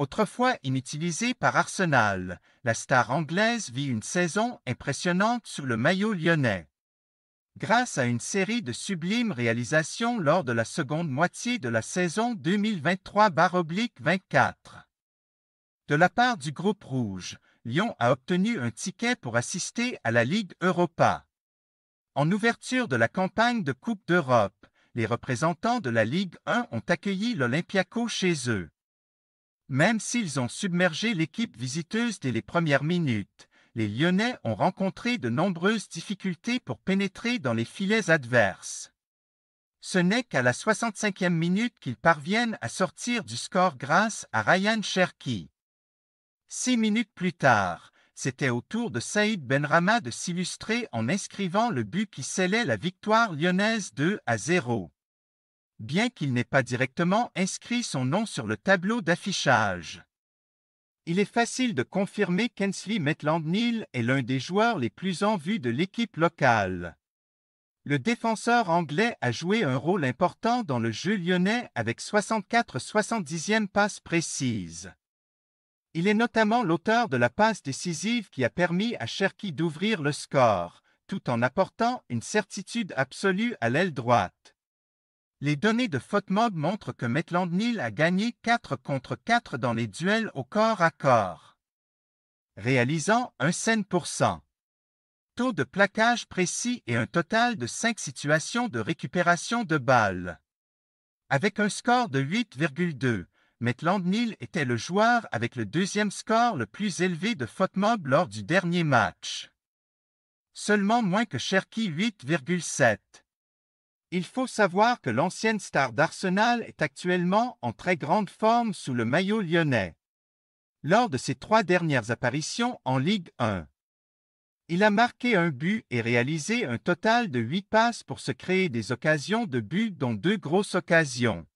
Autrefois inutilisée par Arsenal, la star anglaise vit une saison impressionnante sur le maillot lyonnais. Grâce à une série de sublimes réalisations lors de la seconde moitié de la saison 2023-24. De la part du groupe rouge, Lyon a obtenu un ticket pour assister à la Ligue Europa. En ouverture de la campagne de Coupe d'Europe, les représentants de la Ligue 1 ont accueilli l'Olympiaco chez eux. Même s'ils ont submergé l'équipe visiteuse dès les premières minutes, les Lyonnais ont rencontré de nombreuses difficultés pour pénétrer dans les filets adverses. Ce n'est qu'à la 65e minute qu'ils parviennent à sortir du score grâce à Ryan Cherki. Six minutes plus tard, c'était au tour de Saïd Rama de s'illustrer en inscrivant le but qui scellait la victoire lyonnaise 2 à 0 bien qu'il n'ait pas directement inscrit son nom sur le tableau d'affichage. Il est facile de confirmer qu'Ensley Maitland-Neal est l'un des joueurs les plus en vue de l'équipe locale. Le défenseur anglais a joué un rôle important dans le jeu lyonnais avec 64-70e passes précises. Il est notamment l'auteur de la passe décisive qui a permis à Cherki d'ouvrir le score, tout en apportant une certitude absolue à l'aile droite. Les données de FOTMOB montrent que Maitland Neal a gagné 4 contre 4 dans les duels au corps à corps, réalisant un Taux de plaquage précis et un total de 5 situations de récupération de balles. Avec un score de 8,2, Maitland Neal était le joueur avec le deuxième score le plus élevé de FOTMOB lors du dernier match. Seulement moins que Cherky 8,7. Il faut savoir que l'ancienne star d'Arsenal est actuellement en très grande forme sous le maillot lyonnais. Lors de ses trois dernières apparitions en Ligue 1, il a marqué un but et réalisé un total de huit passes pour se créer des occasions de but dont deux grosses occasions.